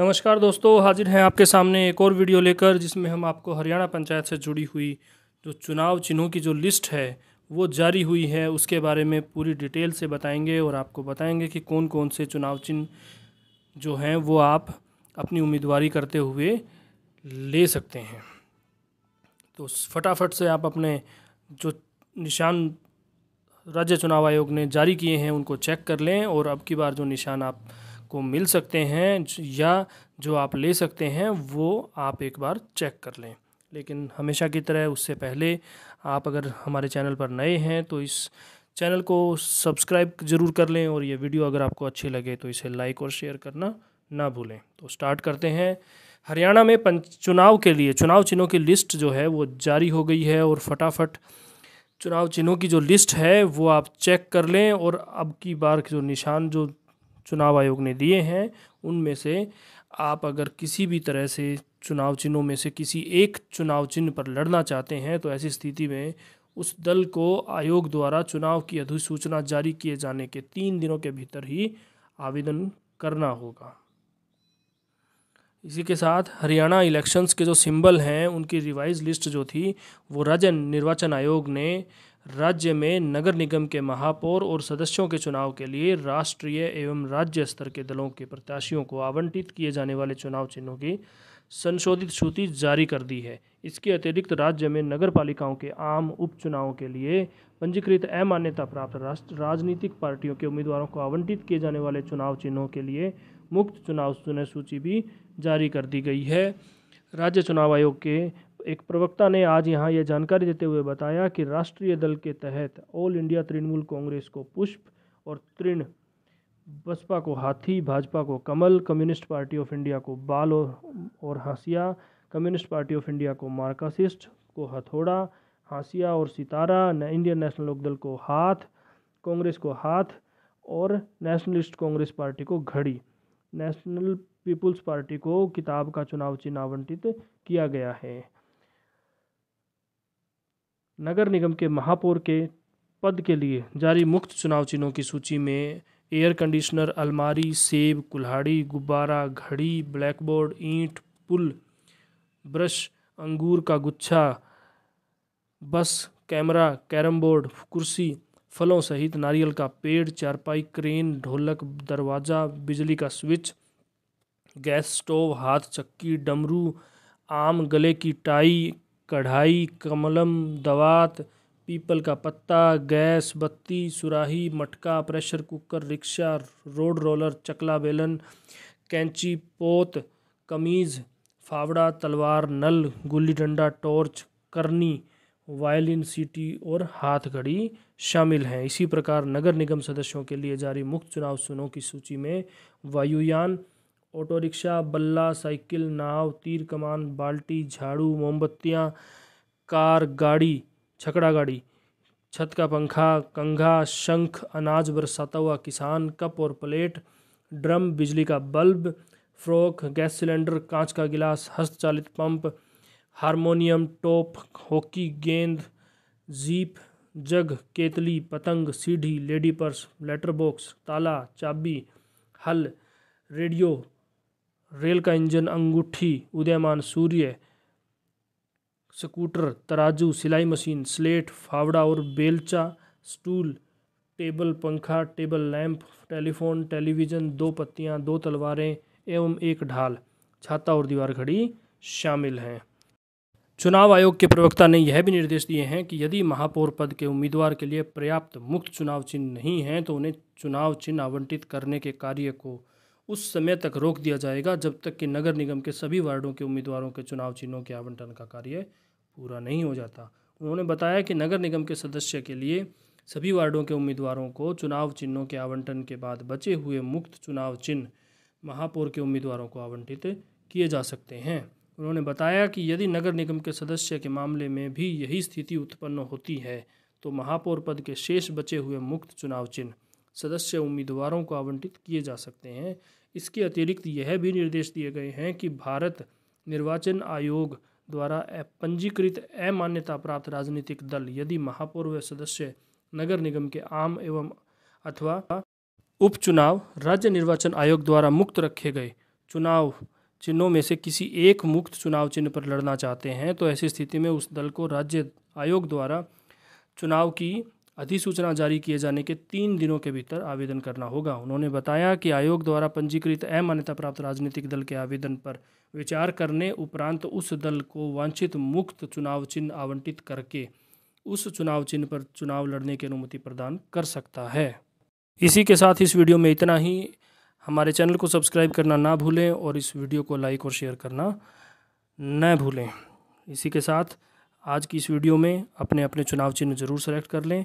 नमस्कार दोस्तों हाजिर हैं आपके सामने एक और वीडियो लेकर जिसमें हम आपको हरियाणा पंचायत से जुड़ी हुई जो चुनाव चिन्हों की जो लिस्ट है वो जारी हुई है उसके बारे में पूरी डिटेल से बताएंगे और आपको बताएंगे कि कौन कौन से चुनाव चिन्ह जो हैं वो आप अपनी उम्मीदवारी करते हुए ले सकते हैं तो फटाफट से आप अपने जो निशान राज्य चुनाव आयोग ने जारी किए हैं उनको चेक कर लें और अब की बार जो निशान आप आपको मिल सकते हैं या जो आप ले सकते हैं वो आप एक बार चेक कर लें लेकिन हमेशा की तरह उससे पहले आप अगर हमारे चैनल पर नए हैं तो इस चैनल को सब्सक्राइब ज़रूर कर लें और ये वीडियो अगर आपको अच्छी लगे तो इसे लाइक और शेयर करना ना भूलें तो स्टार्ट करते हैं हरियाणा में पंच चुनाव के लिए चुनाव चिन्हों की लिस्ट जो है वो जारी हो गई है और फटाफट चुनाव चिन्हों की जो लिस्ट है वो आप चेक कर लें और अब की बार जो निशान जो चुनाव आयोग ने दिए हैं उनमें से आप अगर किसी भी तरह से चुनाव चिन्हों में से किसी एक चुनाव चिन्ह पर लड़ना चाहते हैं तो ऐसी स्थिति में उस दल को आयोग द्वारा चुनाव की अधिसूचना जारी किए जाने के तीन दिनों के भीतर ही आवेदन करना होगा इसी के साथ हरियाणा इलेक्शंस के जो सिंबल हैं उनकी रिवाइज लिस्ट जो थी वो राज्य निर्वाचन आयोग ने राज्य में नगर निगम के महापौर और सदस्यों के चुनाव के लिए राष्ट्रीय एवं राज्य स्तर के दलों के प्रत्याशियों को आवंटित किए जाने वाले चुनाव चिन्हों की संशोधित सूची जारी कर दी है इसके अतिरिक्त राज्य में नगर पालिकाओं के आम उपचुनावों के लिए पंजीकृत अमान्यता प्राप्त राष्ट्र राजनीतिक पार्टियों के उम्मीदवारों को आवंटित किए जाने वाले चुनाव चिन्हों के लिए मुक्त चुनाव चुनाव सूची भी जारी कर दी गई है राज्य चुनाव आयोग के एक प्रवक्ता ने आज यहाँ यह जानकारी देते हुए बताया कि राष्ट्रीय दल के तहत ऑल इंडिया तृणमूल कांग्रेस को पुष्प और तृण बसपा को हाथी भाजपा को कमल कम्युनिस्ट पार्टी ऑफ इंडिया को बाल और हाशिया कम्युनिस्ट पार्टी ऑफ इंडिया को मार्कासिस्ट को हथौड़ा हाशिया और सितारा न, इंडियन नेशनल लोकदल को हाथ कांग्रेस को हाथ और नेशनलिस्ट कांग्रेस पार्टी को घड़ी नेशनल पीपुल्स पार्टी को किताब का चुनाव चिन्ह आवंटित किया गया है नगर निगम के महापौर के पद के लिए जारी मुक्त चुनाव चिन्हों की सूची में एयर कंडीशनर अलमारी सेब कुल्हाड़ी गुब्बारा घड़ी ब्लैकबोर्ड ईंट पुल ब्रश अंगूर का गुच्छा बस कैमरा कैरम बोर्ड कुर्सी फलों सहित नारियल का पेड़ चारपाई क्रेन ढोलक दरवाज़ा बिजली का स्विच गैस स्टोव हाथ चक्की डमरू आम गले की टाई कढ़ाई कमलम दवात पीपल का पत्ता गैस बत्ती सुराही मटका pressure cooker rickshaw road roller चकला बेलन कैंची पोत कमीज़ फावड़ा तलवार नल गुल्ली डंडा टॉर्च करनी वायलिन सीटी और हाथ घड़ी शामिल हैं इसी प्रकार नगर निगम सदस्यों के लिए जारी मुख्य चुनाव सुनों की सूची में वायुयान ऑटो रिक्शा बल्ला साइकिल नाव तीर कमान बाल्टी झाड़ू मोमबत्तियाँ कार गाड़ी छकड़ा गाड़ी छत का पंखा कंघा शंख अनाज बरसाता हुआ किसान कप और प्लेट ड्रम बिजली का बल्ब फ्रोक गैस सिलेंडर कांच का गिलास हस्तचालित पंप हारमोनियम टोप हॉकी गेंद जीप जग केतली पतंग सीढ़ी लेडी पर्स लेटर बॉक्स ताला चाबी हल रेडियो रेल का इंजन अंगूठी उदयमान सूर्य स्कूटर तराजू सिलाई मशीन स्लेट फावड़ा और बेलचा स्टूल टेबल पंखा टेबल लैंप टेलीफोन टेलीविज़न दो पत्तियाँ दो तलवारें एवं एक ढाल छाता और दीवार घड़ी शामिल हैं चुनाव आयोग के प्रवक्ता ने यह भी निर्देश दिए हैं कि यदि महापौर पद के उम्मीदवार के लिए पर्याप्त मुक्त चुनाव चिन्ह नहीं हैं तो उन्हें चुनाव चिन्ह आवंटित करने के कार्य को उस समय तक रोक दिया जाएगा जब तक कि नगर निगम के सभी वार्डों के उम्मीदवारों के चुनाव चिन्हों के आवंटन का कार्य पूरा नहीं हो जाता उन्होंने बताया कि नगर निगम के सदस्य के लिए सभी वार्डों के उम्मीदवारों को चुनाव चिन्हों के आवंटन के बाद बचे हुए मुक्त चुनाव चिन्ह महापौर के उम्मीदवारों को आवंटित किए जा सकते हैं उन्होंने बताया कि यदि नगर निगम के सदस्य के मामले में भी यही स्थिति उत्पन्न होती है तो महापौर पद के शेष बचे हुए मुक्त चुनाव चिन्ह सदस्य उम्मीदवारों को आवंटित किए जा सकते हैं इसके अतिरिक्त यह भी निर्देश दिए गए हैं कि भारत निर्वाचन आयोग द्वारा पंजीकृत अमान्यता प्राप्त राजनीतिक दल यदि महापौर व सदस्य नगर निगम के आम एवं अथवा उपचुनाव राज्य निर्वाचन आयोग द्वारा मुक्त रखे गए चुनाव चिन्हों में से किसी एक मुक्त चुनाव चिन्ह पर लड़ना चाहते हैं तो ऐसी स्थिति में उस दल को राज्य आयोग द्वारा चुनाव की अधिसूचना जारी किए जाने के तीन दिनों के भीतर आवेदन करना होगा उन्होंने बताया कि आयोग द्वारा पंजीकृत अमान्यता प्राप्त राजनीतिक दल के आवेदन पर विचार करने उपरांत उस दल को वांछित मुक्त चुनाव चिन्ह आवंटित करके उस चुनाव चिन्ह पर चुनाव लड़ने की अनुमति प्रदान कर सकता है इसी के साथ इस वीडियो में इतना ही हमारे चैनल को सब्सक्राइब करना ना भूलें और इस वीडियो को लाइक और शेयर करना न भूलें इसी के साथ आज की इस वीडियो में अपने अपने चुनाव चिन्ह ज़रूर सेलेक्ट कर लें